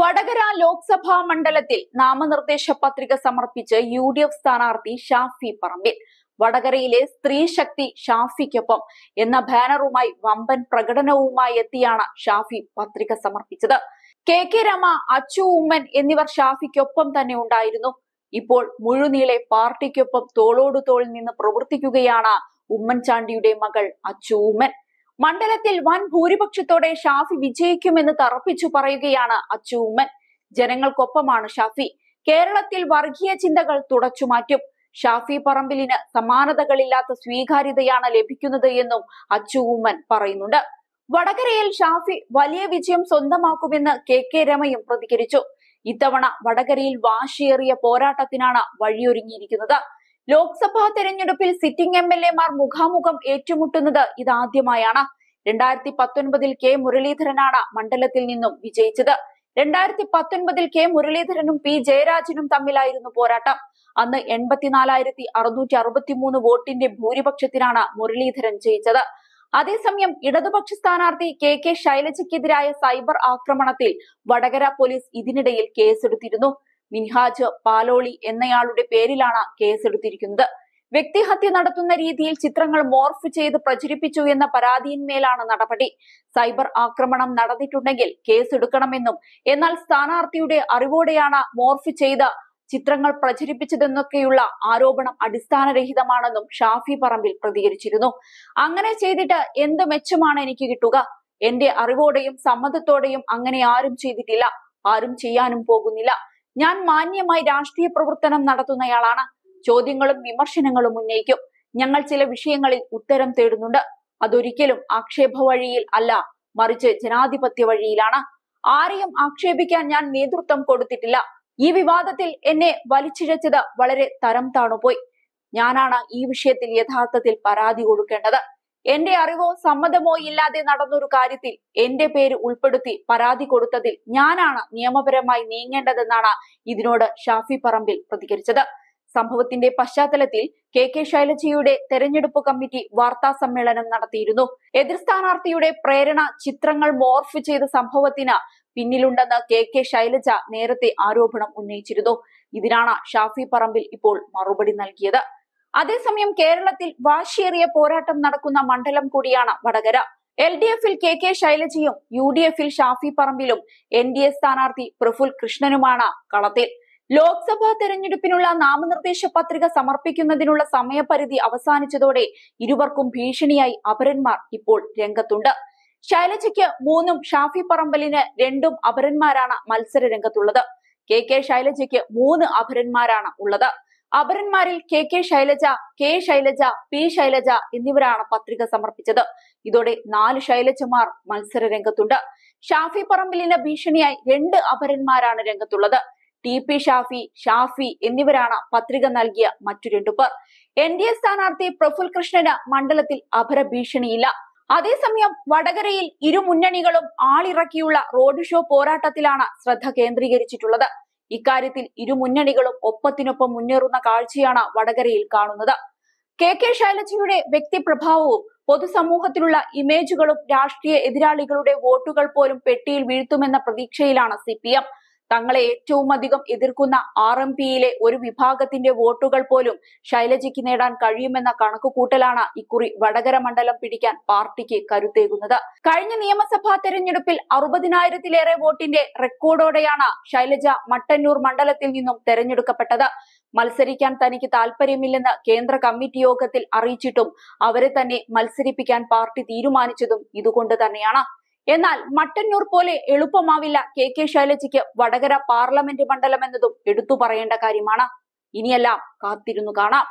വടകര ലോക്സഭാ മണ്ഡലത്തിൽ നാമനിർദ്ദേശ പത്രിക സമർപ്പിച്ച് യു ഡി എഫ് സ്ഥാനാർത്ഥി ഷാഫി പറമ്പിൽ വടകരയിലെ സ്ത്രീ ശക്തി ഷാഫിക്കൊപ്പം എന്ന ബാനറുമായി വമ്പൻ പ്രകടനവുമായി എത്തിയാണ് ഷാഫി പത്രിക സമർപ്പിച്ചത് കെ കെ രമ അച്ചു ഉമ്മൻ എന്നിവർ ഷാഫിക്കൊപ്പം തന്നെ ഉണ്ടായിരുന്നു ഇപ്പോൾ മുഴുനീളെ പാർട്ടിക്കൊപ്പം തോളോടു തോളിൽ നിന്ന് പ്രവർത്തിക്കുകയാണ് ഉമ്മൻചാണ്ടിയുടെ മകൾ അച്ചു ഉമ്മൻ മണ്ഡലത്തിൽ വൻ ഭൂരിപക്ഷത്തോടെ ഷാഫി വിജയിക്കുമെന്ന് തറപ്പിച്ചു പറയുകയാണ് അച്ചുമ്മൻ ജനങ്ങൾക്കൊപ്പമാണ് ഷാഫി കേരളത്തിൽ വർഗീയ ചിന്തകൾ തുടച്ചുമാറ്റും ഷാഫി പറമ്പിലിന് സമാനതകളില്ലാത്ത സ്വീകാര്യതയാണ് ലഭിക്കുന്നത് എന്നും അച്ചുകൂമ്മൻ പറയുന്നുണ്ട് വടകരയിൽ ഷാഫി വലിയ വിജയം സ്വന്തമാക്കുമെന്ന് കെ കെ രമയും പ്രതികരിച്ചു ഇത്തവണ വടകരയിൽ വാശിയേറിയ പോരാട്ടത്തിനാണ് വഴിയൊരുങ്ങിയിരിക്കുന്നത് ലോക്സഭാ തെരഞ്ഞെടുപ്പിൽ സിറ്റിംഗ് എം എൽ മാർ മുഖാമുഖം ഏറ്റുമുട്ടുന്നത് ഇതാദ്യമായാണ് രണ്ടായിരത്തി പത്തൊൻപതിൽ കെ മുരളീധരനാണ് മണ്ഡലത്തിൽ നിന്നും വിജയിച്ചത് രണ്ടായിരത്തി പത്തൊൻപതിൽ കെ മുരളീധരനും പി ജയരാജനും തമ്മിലായിരുന്നു പോരാട്ടം അന്ന് എൺപത്തിനാലായിരത്തി അറുന്നൂറ്റി മൂന്ന് വോട്ടിന്റെ ഭൂരിപക്ഷത്തിനാണ് മുരളീധരൻ ജയിച്ചത് അതേസമയം ഇടതുപക്ഷ സ്ഥാനാർത്ഥി കെ കെ ശൈലജയ്ക്കെതിരായ സൈബർ ആക്രമണത്തിൽ വടകര പോലീസ് ഇതിനിടയിൽ കേസെടുത്തിരുന്നു മിൻഹാജ് പാലോളി എന്നയാളുടെ പേരിലാണ് കേസെടുത്തിരിക്കുന്നത് വ്യക്തിഹത്യ നടത്തുന്ന രീതിയിൽ ചിത്രങ്ങൾ മോർഫ് ചെയ്ത് പ്രചരിപ്പിച്ചു എന്ന പരാതിയിന്മേലാണ് നടപടി സൈബർ ആക്രമണം നടന്നിട്ടുണ്ടെങ്കിൽ കേസെടുക്കണമെന്നും എന്നാൽ സ്ഥാനാർത്ഥിയുടെ അറിവോടെയാണ് മോർഫ് ചെയ്ത ചിത്രങ്ങൾ പ്രചരിപ്പിച്ചതെന്നൊക്കെയുള്ള ആരോപണം അടിസ്ഥാനരഹിതമാണെന്നും ഷാഫി പറമ്പിൽ പ്രതികരിച്ചിരുന്നു അങ്ങനെ ചെയ്തിട്ട് എന്ത് മെച്ചമാണ് എനിക്ക് കിട്ടുക എന്റെ അറിവോടെയും സമ്മതത്തോടെയും അങ്ങനെ ആരും ചെയ്തിട്ടില്ല ആരും ചെയ്യാനും പോകുന്നില്ല ഞാൻ മാന്യമായി രാഷ്ട്രീയ പ്രവർത്തനം നടത്തുന്നയാളാണ് ചോദ്യങ്ങളും വിമർശനങ്ങളും ഉന്നയിക്കും ഞങ്ങൾ ചില വിഷയങ്ങളിൽ ഉത്തരം തേടുന്നുണ്ട് അതൊരിക്കലും ആക്ഷേപ വഴിയിൽ അല്ല മറിച്ച് ജനാധിപത്യ വഴിയിലാണ് ആരെയും ആക്ഷേപിക്കാൻ ഞാൻ നേതൃത്വം കൊടുത്തിട്ടില്ല ഈ വിവാദത്തിൽ എന്നെ വലിച്ചിഴച്ചത് വളരെ തരം താണുപോയി ഞാനാണ് ഈ വിഷയത്തിൽ യഥാർത്ഥത്തിൽ പരാതി കൊടുക്കേണ്ടത് എന്റെ അറിവോ സമ്മതമോ ഇല്ലാതെ നടന്നൊരു കാര്യത്തിൽ എന്റെ പേര് ഉൾപ്പെടുത്തി പരാതി കൊടുത്തതിൽ ഞാനാണ് നിയമപരമായി നീങ്ങേണ്ടതെന്നാണ് ഇതിനോട് ഷാഫി പറമ്പിൽ പ്രതികരിച്ചത് സംഭവത്തിന്റെ പശ്ചാത്തലത്തിൽ കെ കെ ശൈലജയുടെ തെരഞ്ഞെടുപ്പ് കമ്മിറ്റി വാർത്താ സമ്മേളനം നടത്തിയിരുന്നു എതിർ സ്ഥാനാർത്ഥിയുടെ പ്രേരണ ചിത്രങ്ങൾ മോർഫ് ചെയ്ത സംഭവത്തിന് പിന്നിലുണ്ടെന്ന് കെ കെ ശൈലജ നേരത്തെ ആരോപണം ഉന്നയിച്ചിരുന്നു ഇതിനാണ് ഷാഫി പറമ്പിൽ ഇപ്പോൾ മറുപടി നൽകിയത് അതേസമയം കേരളത്തിൽ വാശിയേറിയ പോരാട്ടം നടക്കുന്ന മണ്ഡലം കൂടിയാണ് വടകര എൽ ഡി എഫിൽ കെ കെ ശൈലജയും യു ഡി എഫിൽ ഷാഫി പറമ്പിലും എൻ ഡി എ സ്ഥാനാർത്ഥി പ്രഫുൽ കൃഷ്ണനുമാണ് കളത്തിൽ ലോക്സഭാ തെരഞ്ഞെടുപ്പിനുള്ള നാമനിർദ്ദേശ പത്രിക സമർപ്പിക്കുന്നതിനുള്ള സമയപരിധി അവസാനിച്ചതോടെ ഇരുവർക്കും ഭീഷണിയായി അപരന്മാർ ഇപ്പോൾ രംഗത്തുണ്ട് ശൈലജയ്ക്ക് മൂന്നും ഷാഫി പറമ്പലിന് രണ്ടും അപരന്മാരാണ് മത്സര രംഗത്തുള്ളത് കെ കെ ശൈലജയ്ക്ക് മൂന്ന് അപരന്മാരാണ് ഉള്ളത് അപരന്മാരിൽ K K Shailaja K Shailaja P Shailaja എന്നിവരാണ് പത്രിക സമർപ്പിച്ചത് ഇതോടെ നാല് ശൈലജമാർ മത്സര രംഗത്തുണ്ട് ഷാഫി പറമ്പിലിന്റെ ഭീഷണിയായി രണ്ട് അപരന്മാരാണ് രംഗത്തുള്ളത് ടി പി ഷാഫി ഷാഫി എന്നിവരാണ് പത്രിക നൽകിയ മറ്റു രണ്ടു പേർ എൻ ഡി എ സ്ഥാനാർത്ഥി പ്രഫുൽ കൃഷ്ണന് മണ്ഡലത്തിൽ അപര ഭീഷണിയില്ല അതേസമയം വടകരയിൽ ഇരു മുന്നണികളും ആളിറക്കിയുള്ള റോഡ് ഷോ പോരാട്ടത്തിലാണ് ശ്രദ്ധ കേന്ദ്രീകരിച്ചിട്ടുള്ളത് ഇക്കാര്യത്തിൽ ഇരു മുന്നണികളും ഒപ്പത്തിനൊപ്പം മുന്നേറുന്ന കാഴ്ചയാണ് വടകരയിൽ കാണുന്നത് കെ കെ ശൈലജയുടെ വ്യക്തിപ്രഭാവവും പൊതുസമൂഹത്തിലുള്ള ഇമേജുകളും രാഷ്ട്രീയ എതിരാളികളുടെ വോട്ടുകൾ പോലും പെട്ടിയിൽ വീഴ്ത്തുമെന്ന പ്രതീക്ഷയിലാണ് സി തങ്ങളെ ഏറ്റവും അധികം എതിർക്കുന്ന ആർ എം പിയിലെ ഒരു വിഭാഗത്തിന്റെ വോട്ടുകൾ പോലും ശൈലജയ്ക്ക് നേടാൻ കഴിയുമെന്ന കണക്കുകൂട്ടലാണ് ഇക്കുറി വടകര മണ്ഡലം പിടിക്കാൻ പാർട്ടിക്ക് കരുത്തേകുന്നത് കഴിഞ്ഞ നിയമസഭാ തെരഞ്ഞെടുപ്പിൽ അറുപതിനായിരത്തിലേറെ വോട്ടിന്റെ റെക്കോർഡോടെയാണ് ശൈലജ മട്ടന്നൂർ മണ്ഡലത്തിൽ നിന്നും തെരഞ്ഞെടുക്കപ്പെട്ടത് മത്സരിക്കാൻ തനിക്ക് താല്പര്യമില്ലെന്ന് കേന്ദ്ര കമ്മിറ്റി യോഗത്തിൽ അറിയിച്ചിട്ടും അവരെ തന്നെ മത്സരിപ്പിക്കാൻ പാർട്ടി തീരുമാനിച്ചതും ഇതുകൊണ്ട് തന്നെയാണ് എന്നാൽ മട്ടന്നൂർ പോലെ എളുപ്പമാവില്ല കെ കെ ശൈലജയ്ക്ക് വടകര പാർലമെന്റ് മണ്ഡലം എന്നതും എടുത്തു പറയേണ്ട കാര്യമാണ് ഇനിയെല്ലാം കാത്തിരുന്നു കാണാം